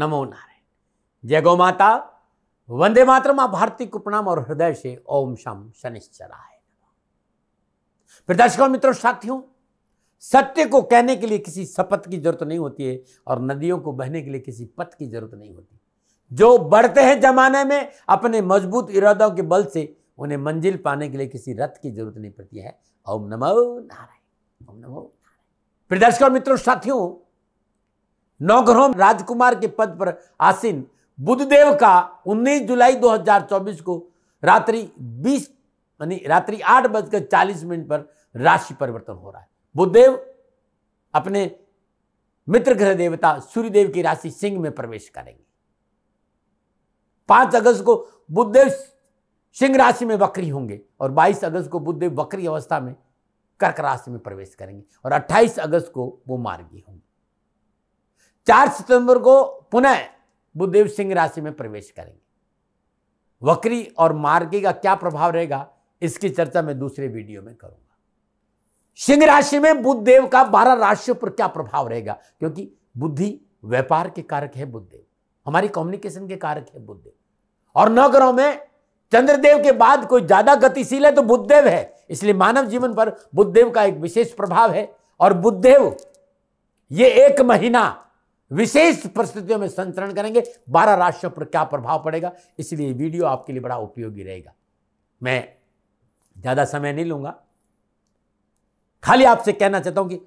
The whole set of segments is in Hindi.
नमो नारायण जय गौ माता वंदे मातर आप भारती कुपनाम और हृदय से ओम शम शनिश्चराय फिर दर्शकों मित्रों साथियों सत्य को कहने के लिए किसी शपथ की जरूरत नहीं होती है और नदियों को बहने के लिए किसी पथ की जरूरत नहीं होती जो बढ़ते हैं जमाने में अपने मजबूत इरादों के बल से उन्हें मंजिल पाने के लिए किसी रथ की जरूरत नहीं पड़ती है ओम नमो नारायण ओम नमो नारायण प्रदर्शकों मित्रों साथियों नौग्रह राजकुमार के पद पर आसीन बुद्धदेव का 19 जुलाई 2024 को रात्रि 20 यानी रात्रि आठ बजकर चालीस मिनट पर राशि परिवर्तन हो रहा है बुद्धदेव अपने मित्र ग्रह देवता सूर्यदेव की राशि सिंह में प्रवेश करेंगे पांच अगस्त को बुद्धदेव सिंह राशि में वक्री होंगे और बाईस अगस्त को बुद्धदेव वक्री अवस्था में कर्क राशि में प्रवेश करेंगे और अट्ठाईस अगस्त को वो मार्गी होंगे चार सितंबर को पुनः बुद्धदेव सिंह राशि में प्रवेश करेंगे वक्री और मार्गी का क्या प्रभाव रहेगा इसकी चर्चा मैं दूसरे वीडियो में करूंगा सिंह राशि में बुद्ध देव का बारह राशियों पर क्या प्रभाव रहेगा क्योंकि बुद्धि व्यापार के कारक है बुद्धदेव हमारी कम्युनिकेशन के कारक है बुद्ध देव और नगरों में चंद्रदेव के बाद कोई ज्यादा गतिशील है तो बुद्धदेव है इसलिए मानव जीवन पर बुद्धदेव का एक विशेष प्रभाव है और बुद्धदेव ये एक महीना विशेष परिस्थितियों में संतरण करेंगे बारह राशियों पर क्या प्रभाव पड़ेगा इसलिए वीडियो आपके लिए बड़ा उपयोगी रहेगा मैं ज़्यादा समय नहीं लूंगा खाली आपसे कहना चाहता हूं कि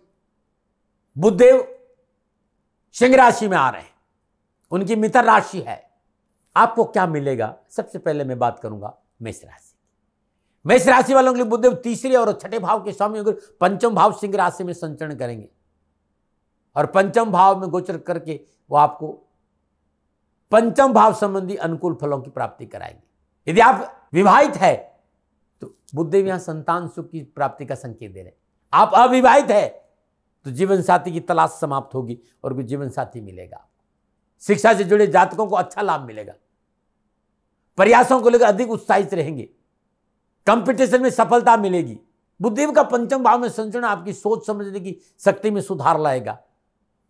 बुद्धदेव सिंह राशि में आ रहे हैं उनकी मित्र राशि है आपको क्या मिलेगा सबसे पहले मैं बात करूंगा मेष राशि मेष राशि वालों के लिए बुद्धदेव तीसरे और छठे भाव के स्वामी पंचम भाव सिंह राशि में संचरण करेंगे और पंचम भाव में गोचर करके वो आपको पंचम भाव संबंधी अनुकूल फलों की प्राप्ति कराएंगे यदि आप विवाहित है तो बुद्धदेव यहां संतान सुख की प्राप्ति का संकेत दे रहे हैं आप अविवाहित है तो जीवन साथी की तलाश समाप्त होगी और कोई जीवन साथी मिलेगा शिक्षा से जुड़े जातकों को अच्छा लाभ मिलेगा प्रयासों को लेकर अधिक उत्साहित रहेंगे कंपटीशन में सफलता मिलेगी बुद्धदेव का पंचम भाव में संचरण आपकी सोच समझने की शक्ति में सुधार लाएगा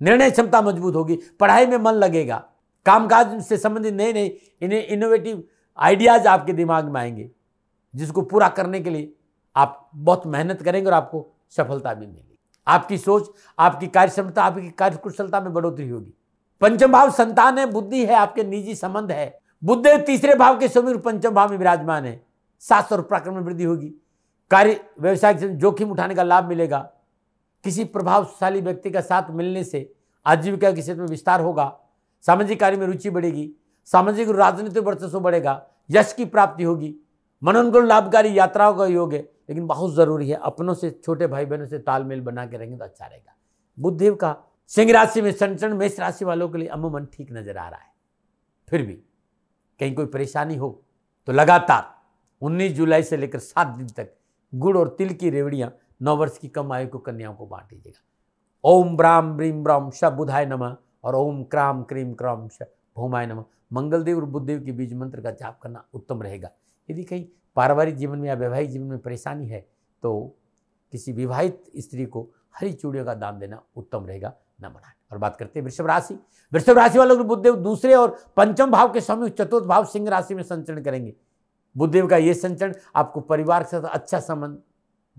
निर्णय क्षमता मजबूत होगी पढ़ाई में मन लगेगा कामकाज से संबंधित नए नए इन्हें इनोवेटिव आइडियाज़ आपके दिमाग में आएंगे जिसको पूरा करने के लिए आप बहुत मेहनत करेंगे और आपको सफलता भी मिलेगी आपकी सोच आपकी कार्यक्षमता आपकी कार्यकुशलता में बढ़ोतरी होगी पंचम भाव संतान है बुद्धि है आपके निजी संबंध है बुद्ध तीसरे भाव के समीर पंचम भाव में विराजमान है शास्त्र और प्राक्रम में वृद्धि होगी कार्य व्यवसाय जोखिम उठाने का लाभ मिलेगा किसी प्रभावशाली व्यक्ति का साथ मिलने से आजीविका के क्षेत्र में विस्तार होगा सामाजिक कार्य में रुचि बढ़ेगी सामाजिक और राजनीतिक वर्चस्व बढ़ेगा यश की प्राप्ति होगी मनोनुकूल लाभकारी यात्राओं का योग है लेकिन बहुत ज़रूरी है अपनों से छोटे भाई बहनों से तालमेल बना के रहेंगे तो अच्छा रहेगा बुद्धदेव का सिंह राशि में संचरण मेष राशि वालों के लिए अमूमन ठीक नजर आ रहा है फिर भी कहीं कोई परेशानी हो तो लगातार 19 जुलाई से लेकर 7 दिन तक गुड़ और तिल की रेवड़ियाँ नौ वर्ष की कम आयु को कन्याओं को बांट दीजिएगा ओम ब्राम ब्रीम ब्राम श बुधाय नम और ओम क्राम क्रीम क्राम श भूमाय नम मंगलदेव और बुद्धदेव के बीज मंत्र का जाप करना उत्तम रहेगा यदि कहीं पारिवारिक जीवन में या वैवाहिक जीवन में परेशानी है तो किसी विवाहित स्त्री को हरी चूड़ियों का दान देना उत्तम रहेगा न मना और बात करते हैं वृषभ राशि वृषभ राशि वालों के बुद्धदेव दूसरे और पंचम भाव के स्वामी चतुर्थ भाव सिंह राशि में संचरण करेंगे बुद्धदेव का ये संचरण आपको परिवार के साथ अच्छा संबंध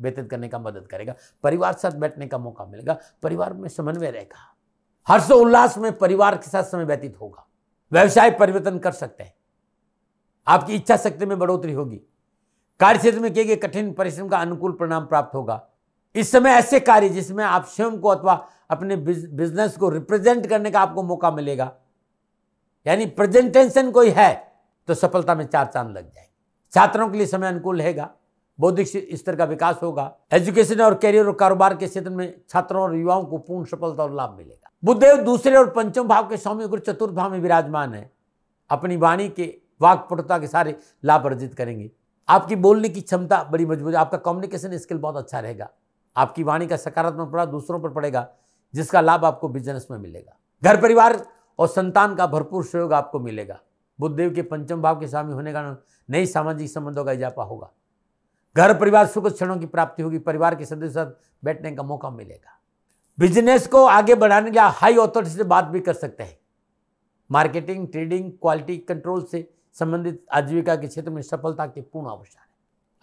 व्यतीत करने का मदद करेगा परिवार के साथ बैठने का मौका मिलेगा परिवार में समन्वय रहेगा उल्लास में परिवार के साथ समय व्यतीत होगा व्यवसाय परिवर्तन कर सकते हैं आपकी इच्छा शक्ति में बढ़ोतरी होगी कार्य क्षेत्र में किए गए कठिन परिश्रम का अनुकूल परिणाम प्राप्त होगा इस समय ऐसे कार्य जिसमें आप स्वयं को अथवा अपने बिजनेस को रिप्रेजेंट करने का आपको मौका मिलेगा यानी प्रेजेंटेशन कोई है तो सफलता में चार चांद लग जाएंगे छात्रों के लिए समय अनुकूल रहेगा बौद्धिक स्तर का विकास होगा एजुकेशन और कैरियर और कारोबार के क्षेत्र में छात्रों और युवाओं को पूर्ण सफलता और लाभ मिलेगा बुद्धदेव दूसरे और पंचम भाव के स्वामी गुरु चतुर्थ भाव में विराजमान है अपनी वाणी के वाक्पटुता के सारे लाभ अर्जित करेंगे आपकी बोलने की क्षमता बड़ी मजबूत है आपका कम्युनिकेशन स्किल बहुत अच्छा रहेगा आपकी वाणी का सकारात्मक प्रभाव दूसरों पर पड़ेगा जिसका लाभ आपको बिजनेस में मिलेगा घर परिवार और संतान का भरपूर सहयोग आपको मिलेगा बुद्धदेव के पंचम भाव के स्वामी होने का नई सामाजिक संबंधों का इजाफा होगा घर परिवार सुख क्षणों की प्राप्ति होगी परिवार के सदस्य साथ बैठने का मौका मिलेगा बिजनेस को आगे बढ़ाने के लिए हाई ऑथोरिटी से बात भी कर सकते हैं मार्केटिंग ट्रेडिंग क्वालिटी कंट्रोल से संबंधित आजीविका के क्षेत्र में सफलता के पूर्ण आवश्यक है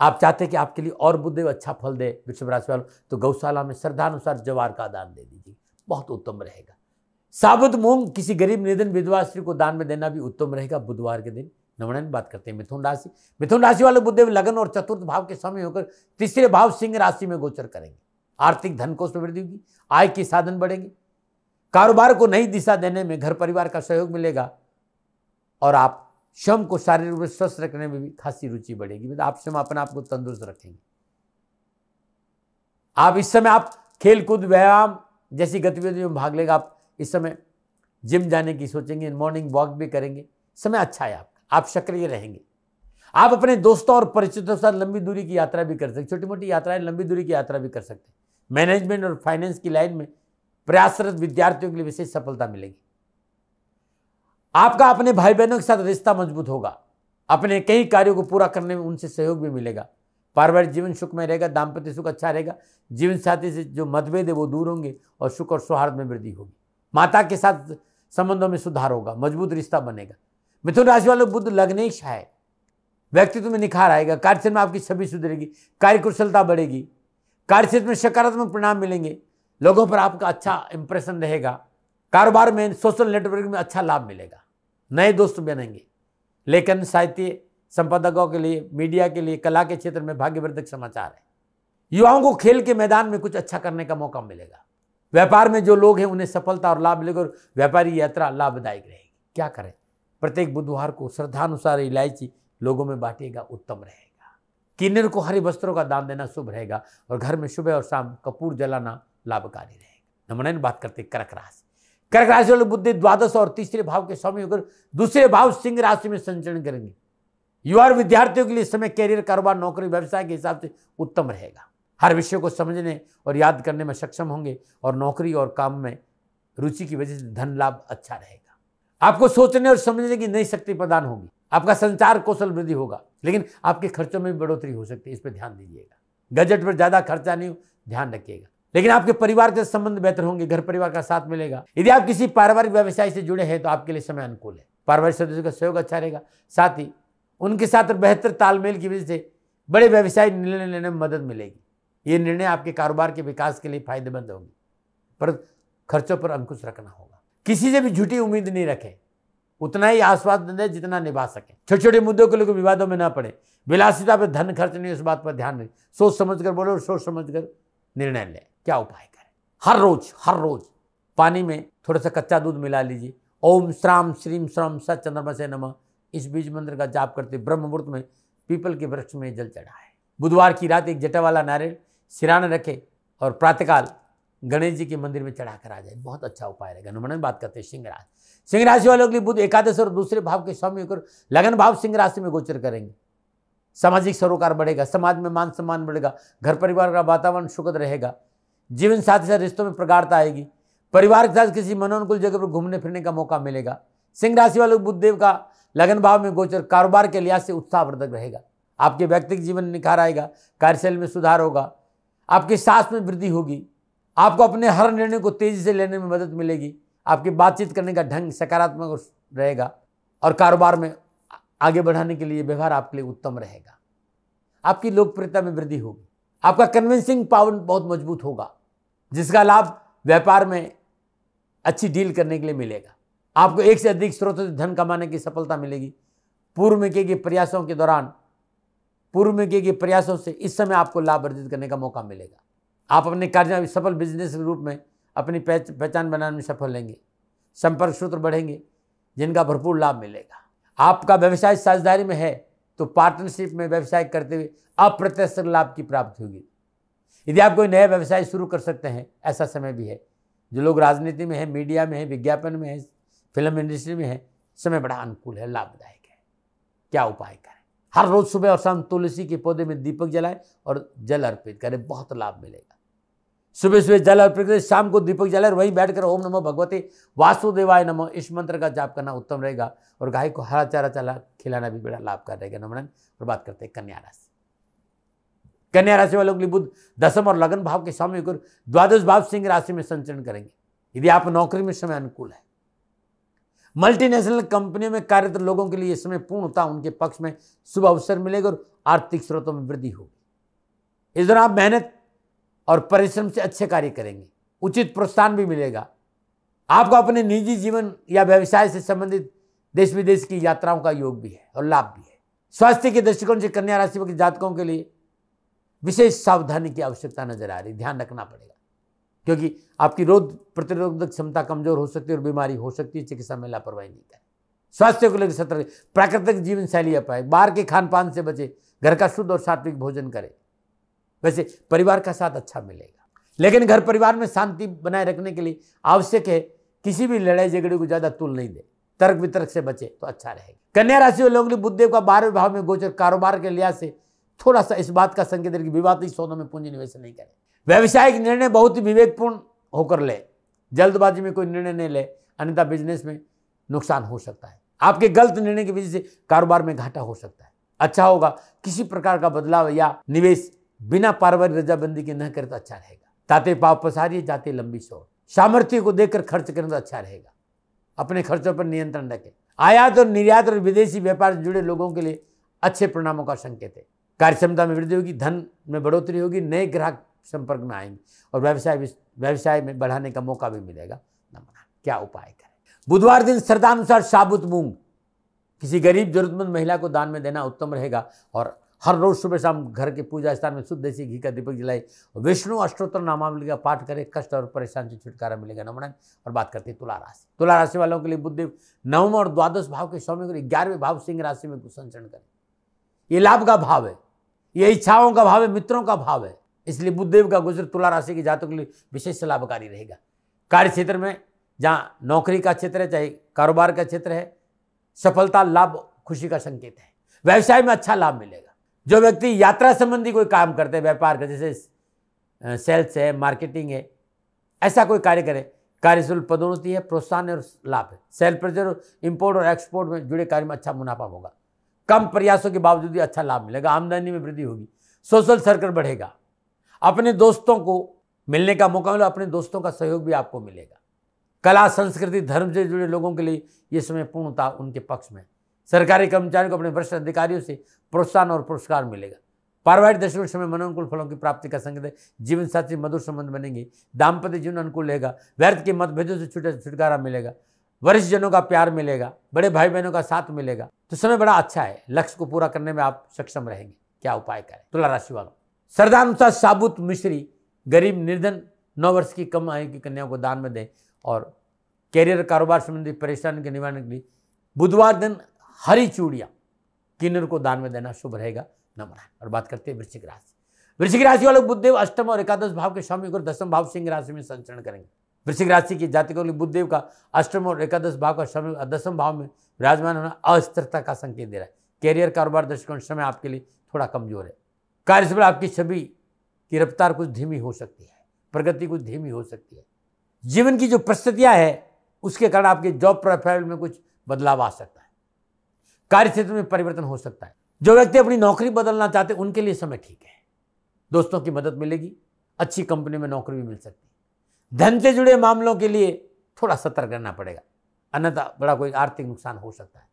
आप चाहते हैं कि आपके लिए और बुद्धदेव अच्छा फल दे वृषभ राशि वालों तो गौशाला में श्रद्धानुसार जवार का दान दे दीजिए बहुत उत्तम रहेगा साबुत मूंग किसी गरीब निधन विधवा स्त्री को दान में देना भी उत्तम रहेगा बुधवार के दिन नवनयन बात करते हैं मिथुन राशि मिथुन राशि वाले बुद्धदेव लगन और चतुर्थ भाव के समय होकर तीसरे भाव सिंह राशि में गोचर करेंगे आर्थिक धन में वृद्धि होगी आय के साधन बढ़ेंगे कारोबार को नई दिशा देने में घर परिवार का सहयोग मिलेगा और आप स्वयं को शारीरिक रूप से स्वस्थ रखने में भी खासी रुचि बढ़ेगी मतलब आप स्वयं अपने आप को तंदुरुस्त रखेंगे आप इस समय आप खेल कूद व्यायाम जैसी गतिविधियों में भाग लेगा आप इस समय जिम जाने की सोचेंगे मॉर्निंग वॉक भी करेंगे समय अच्छा है आप आप सक्रिय रहेंगे आप अपने दोस्तों और परिचितों के साथ लंबी दूरी की यात्रा भी कर सकते छोटी मोटी यात्राएं लंबी दूरी की यात्रा भी कर सकते हैं मैनेजमेंट और फाइनेंस की लाइन में प्रयासरत विद्यार्थियों के लिए विशेष सफलता मिलेगी आपका अपने भाई बहनों के साथ रिश्ता मजबूत होगा अपने कई कार्यों को पूरा करने में उनसे सहयोग भी मिलेगा पारिवारिक जीवन सुख में रहेगा दाम्पत्य सुख अच्छा रहेगा जीवन साथी से जो मतभेद है वो दूर होंगे और सुख और सौहार्द में वृद्धि होगी माता के साथ संबंधों में सुधार होगा मजबूत रिश्ता बनेगा मिथुन राशि वालों बुद्ध लग्नेश है व्यक्तित्व में निखार आएगा कार्यक्षेत्र में आपकी छवि सुधरेगी कार्यकुशलता बढ़ेगी कार्यक्षेत्र में सकारात्मक परिणाम मिलेंगे लोगों पर आपका अच्छा इंप्रेशन रहेगा कारोबार में सोशल नेटवर्क में अच्छा लाभ मिलेगा नए दोस्त बनेंगे लेकिन साहित्य संपादकों के लिए मीडिया के लिए कला के क्षेत्र में भाग्यवर्धक समाचार है युवाओं को खेल के मैदान में कुछ अच्छा करने का मौका मिलेगा व्यापार में जो लोग हैं उन्हें सफलता और लाभ मिलेगा और व्यापारी यात्रा लाभदायक रहेगी क्या करें प्रत्येक बुधवार को श्रद्धानुसार इलायची लोगों में बांटिएगा उत्तम रहेगा किन्नर को हरे वस्त्रों का दान देना शुभ रहेगा और घर में सुबह और शाम कपूर जलाना लाभकारी रहेगा नमन बात करते कर्क राशि कर्क राशि वाले बुद्धि द्वादश और तीसरे भाव के स्वामी होकर दूसरे भाव सिंह राशि में संचरण करेंगे युवा और विद्यार्थियों के लिए समय कैरियर कारोबार नौकरी व्यवसाय के हिसाब से उत्तम रहेगा हर विषय को समझने और याद करने में सक्षम होंगे और नौकरी और काम में रुचि की वजह से धन लाभ अच्छा रहेगा आपको सोचने और समझने की नई शक्ति प्रदान होगी आपका संचार कौशल वृद्धि होगा लेकिन आपके खर्चों में भी बढ़ोतरी हो सकती है इस पर ध्यान दीजिएगा गजट पर ज़्यादा खर्चा नहीं हो ध्यान रखिएगा लेकिन आपके परिवार के संबंध बेहतर होंगे घर परिवार का साथ मिलेगा यदि आप किसी पारिवारिक व्यवसाय से जुड़े हैं तो आपके लिए समय अनुकूल है पारिवारिक सदस्यों का सहयोग अच्छा रहेगा साथ ही उनके साथ बेहतर तालमेल की वजह से बड़े व्यवसाय निर्णय लेने में मदद मिलेगी ये निर्णय आपके कारोबार के विकास के लिए फायदेमंद होंगे पर खर्चों पर अंकुश रखना होगा किसी से भी झूठी उम्मीद नहीं रखें उतना ही आश्वासन दें जितना निभा सकें छोटे छोटे मुद्दों को तो लेकर विवादों में ना पड़े विलासिता पर धन खर्च नहीं उस बात पर ध्यान दें सोच समझ कर बोलो और सोच समझ कर निर्णय लें क्या उपाय करें हर रोज हर रोज पानी में थोड़ा सा कच्चा दूध मिला लीजिए ओम श्राम श्रीम श्रम सत चंद्रमा से नम इस बीज मंत्र का जाप करते ब्रह्म मुहूर्त में पीपल के वृक्ष में जल चढ़ा है बुधवार की रात एक जटा वाला नारियल सिराने रखे और प्रातकाल गणेश जी के मंदिर में चढ़ा कर आ जाए बहुत अच्छा उपाय रहेगा हनुमान बात करते हैं सिंह राशि सिंह राशि वालों के लिए बुद्ध एकादश और दूसरे भाव के स्वामी होकर लगन भाव सिंह राशि में गोचर करेंगे सामाजिक सरोकार बढ़ेगा समाज में मान सम्मान बढ़ेगा घर परिवार का वातावरण सुखद रहेगा जीवन साथी साथ रिश्तों में प्रगाढ़ता आएगी परिवार के साथ किसी मनोनुकूल जगह पर घूमने फिरने का मौका मिलेगा सिंह राशि वालों बुद्धदेव का लगन भाव में गोचर कारोबार के लिहाज से उत्साहवर्धक रहेगा आपके व्यक्तिगत जीवन निखार आएगा कार्यशैली में सुधार होगा आपके सास में वृद्धि होगी आपको अपने हर निर्णय को तेज़ी से लेने में मदद मिलेगी आपकी बातचीत करने का ढंग सकारात्मक रहेगा और कारोबार में आगे बढ़ाने के लिए व्यवहार आपके लिए उत्तम रहेगा आपकी लोकप्रियता में वृद्धि होगी आपका कन्विंसिंग पावर बहुत मजबूत होगा जिसका लाभ व्यापार में अच्छी डील करने के लिए मिलेगा आपको एक से अधिक स्रोतों से धन कमाने की सफलता मिलेगी पूर्व में किए गए प्रयासों के दौरान पूर्व में किए गए प्रयासों से इस समय आपको लाभ अर्जित करने का मौका मिलेगा आप अपने कार्य सफल बिजनेस रूप में अपनी पहचान बनाने में सफल होंगे संपर्क सूत्र बढ़ेंगे जिनका भरपूर लाभ मिलेगा आपका व्यवसाय साझेदारी में है तो पार्टनरशिप में व्यवसाय करते हुए अप्रत्यक्ष लाभ की प्राप्ति होगी यदि आप कोई नया व्यवसाय शुरू कर सकते हैं ऐसा समय भी है जो लोग राजनीति में है मीडिया में है विज्ञापन में है फिल्म इंडस्ट्री में है समय बड़ा अनुकूल है लाभदायक है क्या उपाय करें हर रोज सुबह और शाम तुलसी के पौधे में दीपक जलाएं और जल अर्पित करें बहुत लाभ मिलेगा सुबह सुबह जल अर्पित करें शाम को दीपक जलाए और वहीं बैठकर ओम नमो भगवते वासुदेवाय नमो इस मंत्र का जाप करना उत्तम रहेगा और गाय को हरा चारा चला खिलाना भी बड़ा कर रहेगा नमन और बात करते हैं कन्या राशि कन्या राशि वालों के लिए बुद्ध दसम और लगन भाव के सामने होकर द्वादश भाव सिंह राशि में संचरण करेंगे यदि आप नौकरी में समय अनुकूल है मल्टीनेशनल कंपनियों में कार्यरत लोगों के लिए समय पूर्णता उनके पक्ष में शुभ अवसर मिलेगा और आर्थिक स्रोतों में वृद्धि होगी इस दौरान आप मेहनत और परिश्रम से अच्छे कार्य करेंगे उचित प्रोत्साहन भी मिलेगा आपको अपने निजी जीवन या व्यवसाय से संबंधित देश विदेश की यात्राओं का योग भी है और लाभ भी है स्वास्थ्य के दृष्टिकोण से कन्या राशि के जातकों के लिए विशेष सावधानी की आवश्यकता नजर आ रही ध्यान रखना पड़ेगा क्योंकि आपकी रोग प्रतिरोधक क्षमता कमजोर हो सकती है और बीमारी हो सकती है चिकित्सा में लापरवाही नहीं करें स्वास्थ्य को लेकर सतर्क प्राकृतिक जीवन शैली अपाए बाहर के खान पान से बचे घर का शुद्ध और सात्विक भोजन करें वैसे परिवार का साथ अच्छा मिलेगा लेकिन घर परिवार में शांति बनाए रखने के लिए आवश्यक है किसी भी लड़ाई झगड़े को ज़्यादा तुल नहीं दे तर्क वितर्क से बचे तो अच्छा रहेगा कन्या राशि के लिए बुद्धदेव का बारहवें भाव में गोचर कारोबार के लिहाज से थोड़ा सा इस बात का संकेत है कि विवादित तो सौदों में पूंजी निवेश नहीं करें व्यवसायिक निर्णय बहुत ही विवेकपूर्ण होकर ले जल्दबाजी में कोई निर्णय नहीं ले अन्यथा बिजनेस में नुकसान हो सकता है आपके गलत निर्णय की वजह से कारोबार में घाटा हो सकता है अच्छा होगा किसी प्रकार का बदलाव या निवेश बिना पारिवारिक रजाबंदी के न करे तो अच्छा रहेगा ताते पाप पसारिए जाते लंबी शोर सामर्थ्य को देखकर खर्च करें तो अच्छा रहेगा अपने खर्चों पर नियंत्रण रखें आयात और निर्यात और विदेशी व्यापार से जुड़े लोगों के लिए अच्छे परिणामों का संकेत है कार्यक्षमता में वृद्धि होगी धन में बढ़ोतरी होगी नए ग्राहक संपर्क में आएंगे और व्यवसाय व्यवसाय में बढ़ाने का मौका भी मिलेगा नमना क्या उपाय करें बुधवार दिन श्रद्धानुसार साबुत मूंग किसी गरीब जरूरतमंद महिला को दान में देना उत्तम रहेगा और हर रोज़ सुबह शाम घर के पूजा स्थान में शुद्ध देसी घी का दीपक जलाए विष्णु अष्टोत्तर नामावली का पाठ करें कष्ट और परेशान से छुटकारा मिलेगा नमन और बात करते हैं तुला राशि तुला राशि वालों के लिए बुद्धि नवम और द्वादश भाव के स्वामी के लिए ग्यारहवें भाव सिंह राशि में संचरण करें ये लाभ का भाव है ये इच्छाओं का भाव है मित्रों का भाव है इसलिए बुद्धदेव का गुजर तुला राशि के जातों के लिए विशेष लाभकारी रहेगा कार्य क्षेत्र में जहाँ नौकरी का क्षेत्र है चाहे कारोबार का क्षेत्र है सफलता लाभ खुशी का संकेत है व्यवसाय में अच्छा लाभ मिलेगा जो व्यक्ति यात्रा संबंधी कोई काम करते हैं व्यापार करते जैसे सेल्स है मार्केटिंग है ऐसा कोई कार्य करे कार्यशील पदोन्नति है प्रोत्साहन और लाभ है सेल प्रेजर इम्पोर्ट और एक्सपोर्ट में जुड़े कार्य में अच्छा मुनाफा होगा कम प्रयासों के बावजूद भी अच्छा लाभ मिलेगा आमदनी में वृद्धि होगी सोशल सर्कल बढ़ेगा अपने दोस्तों को मिलने का मौका मिलेगा अपने दोस्तों का सहयोग भी आपको मिलेगा कला संस्कृति धर्म से जुड़े लोगों के लिए ये समय पूर्णता उनके पक्ष में सरकारी कर्मचारियों को अपने भ्रष्ट अधिकारियों से प्रोत्साहन और पुरस्कार मिलेगा पारिवारिक दशमें समय मनोनुकूल फलों की प्राप्ति का संकेत जीवन साथी मधुर संबंध बनेंगे दाम्पत्य जीवन अनुकूल रहेगा व्यर्थ के मतभेदों से छुटे छुटकारा मिलेगा वरिष्ठ जनों का प्यार मिलेगा बड़े भाई बहनों का साथ मिलेगा तो समय बड़ा अच्छा है लक्ष्य को पूरा करने में आप सक्षम रहेंगे क्या उपाय करें तुला राशि वालों अनुसार साबुत मिश्री गरीब निर्धन नौ वर्ष की कम आयु की कन्याओं को दान में दें और कैरियर कारोबार संबंधी परेशानी के निवारण के लिए बुधवार दिन हरी चूड़िया किन्नर को दान में देना शुभ रहेगा नमरा और बात करते हैं वृश्चिक राशि वृश्चिक राशि वाले बुद्धदेव अष्टम और एकादश भाव के स्वामी और दसम भाव सिंह राशि में संचरण करेंगे वृश्चिक राशि की जाति को बुद्धदेव का अष्टम और एकादश भाव का स्वामी दसम भाव में विराजमान होना अस्थिरता का संकेत दे रहा है कैरियर कारोबार दृष्टिकोण समय आपके लिए थोड़ा कमजोर है कार्य समय आपकी छवि की रफ्तार कुछ धीमी हो सकती है प्रगति कुछ धीमी हो सकती है जीवन की जो परिस्थितियां है उसके कारण आपके जॉब प्रोफाइल में कुछ बदलाव आ सकता है कार्य क्षेत्र में परिवर्तन हो सकता है जो व्यक्ति अपनी नौकरी बदलना चाहते उनके लिए समय ठीक है दोस्तों की मदद मिलेगी अच्छी कंपनी में नौकरी भी मिल सकती है धन से जुड़े मामलों के लिए थोड़ा सतर्क रहना पड़ेगा अन्यथा बड़ा कोई आर्थिक नुकसान हो सकता है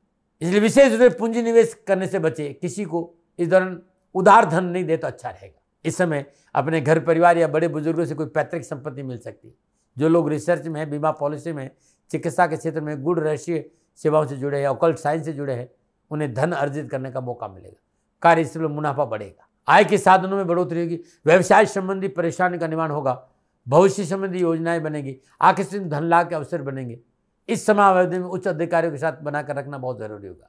इसलिए विशेष रूप से पूंजी निवेश करने से बचे किसी को इस दौरान उधार धन नहीं दे तो अच्छा रहेगा इस समय अपने घर परिवार या बड़े बुजुर्गों से कोई पैतृक संपत्ति मिल सकती है जो लोग रिसर्च में बीमा पॉलिसी में चिकित्सा के क्षेत्र में गुड़ रहस्य सेवाओं से जुड़े हैं ओकल्ट साइंस से जुड़े हैं उन्हें धन अर्जित करने का मौका मिलेगा कार्य में मुनाफा बढ़ेगा आय के साधनों में बढ़ोतरी होगी व्यवसाय संबंधी परेशानी का निर्माण होगा भविष्य संबंधी योजनाएं बनेगी आकस्मिक धन लाभ के अवसर बनेंगे इस समावधि में उच्च अधिकारियों के साथ बनाकर रखना बहुत जरूरी होगा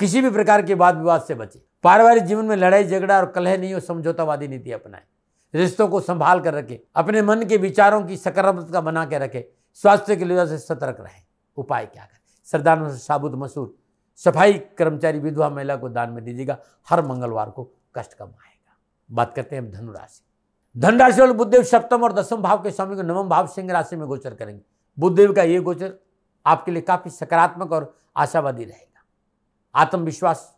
किसी भी प्रकार के वाद विवाद से बचे पारिवारिक जीवन में लड़ाई झगड़ा और कलह नहीं और समझौतावादी नीति अपनाएं रिश्तों को संभाल कर रखें अपने मन के विचारों की सकारात्मकता बना के रखें स्वास्थ्य के लिए से सतर्क रहें उपाय क्या करें सरदार साबुत मसूर सफाई कर्मचारी विधवा महिला को दान में दीजिएगा हर मंगलवार को कष्ट कम आएगा बात करते हैं धनुराशि धनराशि वाले बुद्धदेव सप्तम और दसम भाव के स्वामी को नवम भाव सिंह राशि में गोचर करेंगे बुद्धदेव का ये गोचर आपके लिए काफ़ी सकारात्मक और आशावादी रहेगा आत्मविश्वास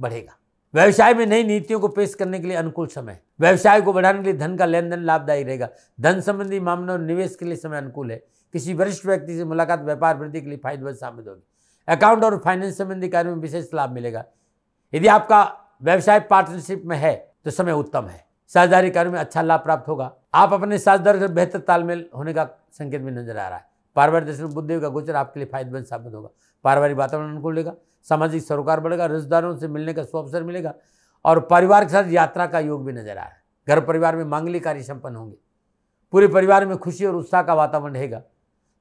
बढ़ेगा व्यवसाय में नई नीतियों को पेश करने के लिए अनुकूल समय व्यवसाय को बढ़ाने के लिए धन का लेन देन लाभदायी रहेगा धन संबंधी मामलों और निवेश के लिए समय अनुकूल है किसी वरिष्ठ व्यक्ति से मुलाकात व्यापार वृद्धि के लिए फायदेमंद साबित होगी अकाउंट और फाइनेंस संबंधी कार्य में विशेष लाभ मिलेगा यदि आपका व्यवसाय पार्टनरशिप में है तो समय उत्तम है साझेदारी कार्य में अच्छा लाभ प्राप्त होगा आप अपने साझेदार से बेहतर तालमेल होने का संकेत भी नजर आ रहा है पारिवारिक दर्शन बुद्धि का गोचर आपके लिए फायदेमंद साबित होगा पारिवारिक वातावरण अनुकूल लेगा सामाजिक सरोकार बढ़ेगा रिश्तेदारों से मिलने का सुअवसर मिलेगा और परिवार के साथ यात्रा का योग भी नजर आ रहा है घर परिवार में मांगलिक कार्य संपन्न होंगे पूरे परिवार में खुशी और उत्साह का वातावरण रहेगा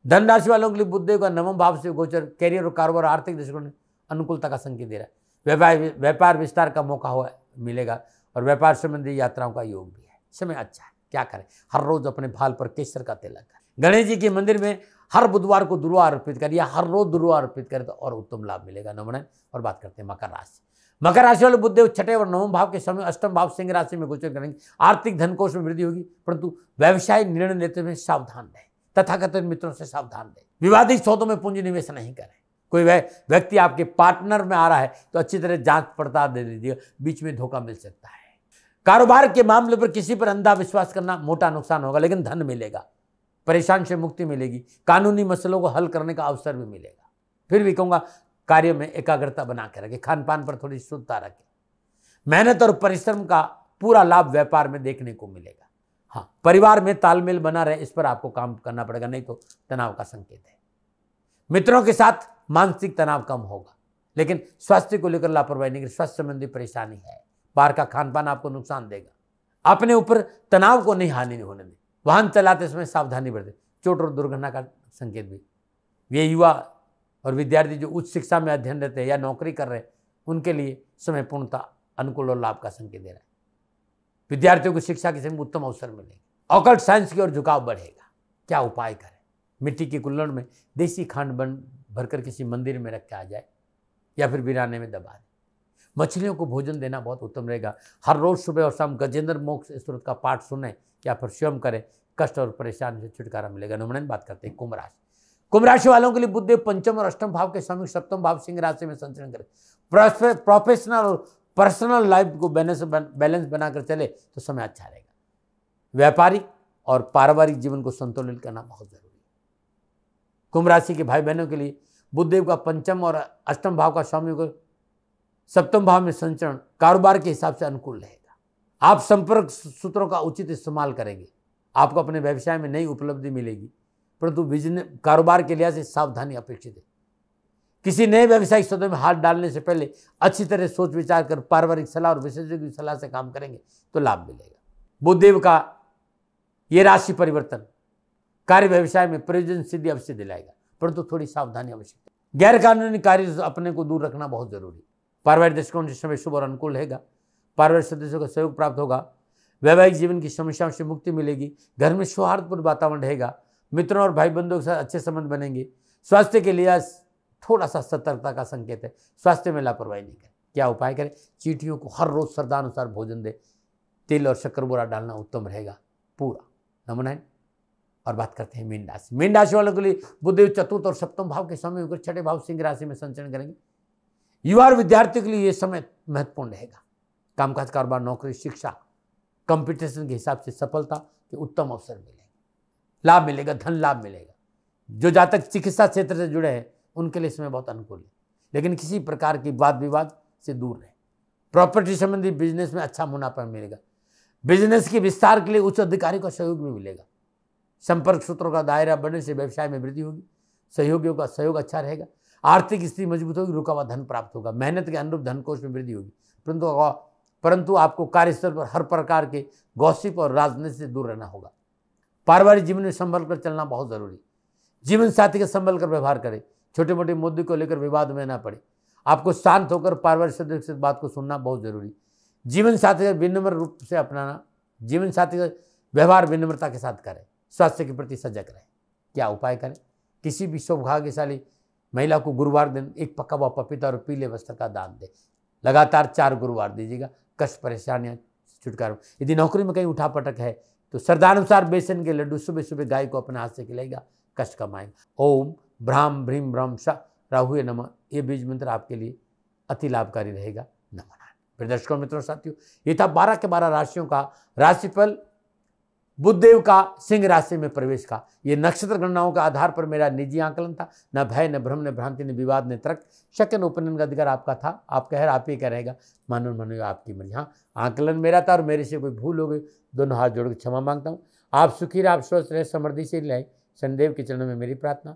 धन राशि वालों के लिए बुद्धदेव का नवम भाव से गोचर कैरियर और कारोबार आर्थिक दृष्टिकोण में अनुकूलता का संकेत दे रहा है व्यापार व्यापार विस्तार का मौका हुआ मिलेगा और व्यापार संबंधी यात्राओं का योग भी है समय अच्छा है क्या करें हर रोज अपने भाल पर केसर का तेल करें गणेश जी के मंदिर में हर बुधवार को दुर्वा अर्पित कर या हर रोज दुर्वा अर्पित करें तो और उत्तम लाभ मिलेगा नमन और बात करते हैं मकर राशि मकर राशि वाले बुद्धदेव छठे और नवम भाव के समय अष्टम भाव सिंह राशि में गोचर करेंगे आर्थिक धन कोष में वृद्धि होगी परंतु व्यवसाय निर्णय लेते हुए सावधान रहें तथाकथित मित्रों से सावधान रहें विवादित सौदों में पूंजी निवेश नहीं करें कोई वह व्यक्ति आपके पार्टनर में आ रहा है तो अच्छी तरह जांच पड़ताल दे दीजिए बीच में धोखा मिल सकता है कारोबार के मामले पर किसी पर अंधा विश्वास करना मोटा नुकसान होगा लेकिन धन मिलेगा परेशान से मुक्ति मिलेगी कानूनी मसलों को हल करने का अवसर भी मिलेगा फिर भी कहूँगा कार्य में एकाग्रता बना के रखें खान पान पर थोड़ी शुद्धता रखें मेहनत और परिश्रम का पूरा लाभ व्यापार में देखने को मिलेगा हाँ परिवार में तालमेल बना रहे इस पर आपको काम करना पड़ेगा नहीं तो तनाव का संकेत है मित्रों के साथ मानसिक तनाव कम होगा लेकिन स्वास्थ्य को लेकर लापरवाही नहीं स्वास्थ्य संबंधी परेशानी है बाहर का खान पान आपको नुकसान देगा अपने ऊपर तनाव को नहीं हानि नहीं होने दें वाहन चलाते समय सावधानी बरतें चोट और दुर्घटना का संकेत भी ये युवा और विद्यार्थी जो उच्च शिक्षा में अध्ययन रहते हैं या नौकरी कर रहे हैं उनके लिए समय पूर्णता अनुकूल और लाभ का संकेत दे रहा है विद्यार्थियों को शिक्षा के समय उत्तम अवसर मिलेंगे ऑकल्ट साइंस की ओर झुकाव बढ़ेगा क्या उपाय करें मिट्टी के कुल्लड़ में देसी खांड बन भरकर किसी मंदिर में रख के आ जाए या फिर बिराने में दबा दें मछलियों को भोजन देना बहुत उत्तम रहेगा हर रोज़ सुबह और शाम गजेंद्र मोक्ष स्त्रोत का पाठ सुने या फिर स्वयं करें कष्ट और परेशानी से छुटकारा मिलेगा नमन बात करते हैं कुंभ राशि कुंभ राशि वालों के लिए बुद्धदेव पंचम और अष्टम भाव के स्वामी सप्तम भाव सिंह राशि में संचरण करें प्रोफेशनल और पर्सनल लाइफ को बैलेंस बैलेंस बनाकर चले तो समय अच्छा रहेगा व्यापारिक और पारिवारिक जीवन को संतुलित करना बहुत जरूरी है कुंभ राशि के भाई बहनों के लिए बुद्धदेव का पंचम और अष्टम भाव का स्वामी को सप्तम भाव में संचरण कारोबार के हिसाब से अनुकूल रहेगा आप संपर्क सूत्रों का उचित इस्तेमाल करेंगे आपको अपने व्यवसाय में नई उपलब्धि मिलेगी परंतु बिजनेस कारोबार के लिहाज से सावधानी अपेक्षित है किसी नए व्यवसायिक सौदे में हाथ डालने से पहले अच्छी तरह सोच विचार कर पारिवारिक सलाह और विशेषज्ञ की सलाह से काम करेंगे तो लाभ मिलेगा बुद्धदेव का ये राशि परिवर्तन कार्य व्यवसाय में प्रयोजन सिद्धि अवश्य दिलाएगा परंतु तो थोड़ी सावधानी आवश्यक है गैर कानूनी कार्य अपने को दूर रखना बहुत जरूरी पारिवारिक दृष्टिकोण से समय शुभ और अनुकूल रहेगा पारिवारिक सदस्यों का सहयोग प्राप्त होगा वैवाहिक जीवन की समस्याओं से मुक्ति मिलेगी घर में सौहार्दपूर्ण वातावरण रहेगा मित्रों और भाई बंधुओं के साथ अच्छे संबंध बनेंगे स्वास्थ्य के लिहाज थोड़ा सा सतर्कता का संकेत है स्वास्थ्य में लापरवाही नहीं करें क्या उपाय करें चीटियों को हर रोज़ श्रद्धानुसार भोजन दे तिल और शक्कर बोरा डालना उत्तम रहेगा पूरा नमन है और बात करते हैं मीन राशि मीन राशि वालों के लिए बुद्धदेव चतुर्थ और सप्तम भाव के समय होकर छठे भाव सिंह राशि में संचरण करेंगे युवा और विद्यार्थियों के लिए यह समय महत्वपूर्ण रहेगा कामकाज कारोबार नौकरी शिक्षा कंपटीशन के हिसाब से सफलता के उत्तम अवसर मिलेंगे लाभ मिलेगा धन लाभ मिलेगा जो जातक चिकित्सा क्षेत्र से जुड़े हैं उनके लिए इसमें बहुत अनुकूल है लेकिन किसी प्रकार की वाद विवाद से दूर रहे प्रॉपर्टी संबंधी बिजनेस में अच्छा मुनाफा मिलेगा बिजनेस के विस्तार के लिए उच्च अधिकारी का सहयोग भी मिलेगा संपर्क सूत्रों का दायरा बढ़ने से व्यवसाय में वृद्धि होगी सहयोगियों का सहयोग अच्छा रहेगा आर्थिक स्थिति मजबूत होगी रुका हुआ धन प्राप्त होगा मेहनत के अनुरूप धन कोष में वृद्धि होगी परंतु परंतु आपको कार्यस्थल पर हर प्रकार के गौसिप और राजनीति से दूर रहना होगा पारिवारिक जीवन में संभल कर चलना बहुत जरूरी जीवन साथी का संभल कर व्यवहार करें छोटे मोटे मुद्दे को लेकर विवाद में ना पड़े आपको शांत होकर पारिवारिक से बात को सुनना बहुत जरूरी जीवन साथी का विनम्र रूप से अपनाना जीवन साथी का व्यवहार विनम्रता के साथ करें स्वास्थ्य के प्रति सजग रहें क्या उपाय करें किसी भी सौभाग्यशाली महिला को गुरुवार दिन एक पक्का हुआ पपीता और पीले वस्त्र का दान दें लगातार चार गुरुवार दीजिएगा कष्ट परेशानियाँ छुटकारा यदि नौकरी में कहीं उठा पटक है तो श्रद्धानुसार बेसन के लड्डू सुबह सुबह गाय को अपने हाथ से खिलाएगा कष्ट कमाएगा ओम भ्राम भ्रीम भ्राम श राहु नम ये बीज मंत्र आपके लिए अति लाभकारी रहेगा नमन फिर दर्शकों मित्रों साथियों ये था बारह के बारह राशियों का राशिफल बुद्धदेव का सिंह राशि में प्रवेश का ये नक्षत्र गणनाओं के आधार पर मेरा निजी आंकलन था न भय न भ्रम न भ्रांति न विवाद न तर्क शक न ओपिनियन का अधिकार आपका था आप कह रहे आप ही कह रहेगा मानो मानो आपकी मर्जी हाँ आंकलन मेरा था और मेरे से कोई भूल हो गई दोनों हाथ जोड़कर क्षमा मांगता हूँ आप सुखी रहे आप स्वस्थ रहे समृद्धि से रहे शनिदेव के चरणों में मेरी प्रार्थना